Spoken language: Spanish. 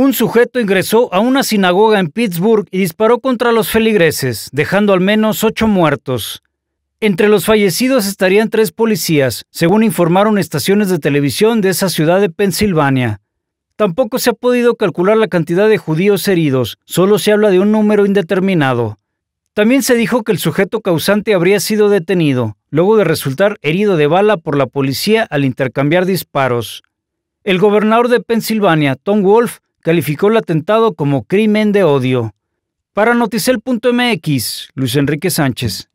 Un sujeto ingresó a una sinagoga en Pittsburgh y disparó contra los feligreses, dejando al menos ocho muertos. Entre los fallecidos estarían tres policías, según informaron estaciones de televisión de esa ciudad de Pensilvania. Tampoco se ha podido calcular la cantidad de judíos heridos, solo se habla de un número indeterminado. También se dijo que el sujeto causante habría sido detenido, luego de resultar herido de bala por la policía al intercambiar disparos. El gobernador de Pensilvania, Tom Wolf, calificó el atentado como crimen de odio. Para Noticel.mx, Luis Enrique Sánchez.